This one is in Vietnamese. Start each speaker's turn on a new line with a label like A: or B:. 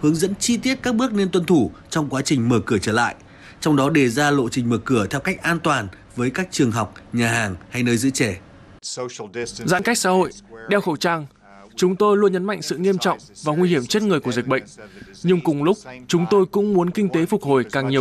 A: hướng dẫn chi tiết các bước nên tuân thủ trong quá trình mở cửa trở lại. Trong đó đề ra lộ trình mở cửa theo cách an toàn với các trường học, nhà hàng hay nơi giữ trẻ.
B: Giãn cách xã hội, đeo
A: khẩu trang, chúng tôi luôn nhấn mạnh sự nghiêm trọng và nguy hiểm chết người của dịch bệnh.
C: Nhưng cùng lúc, chúng tôi cũng muốn kinh tế phục hồi càng nhiều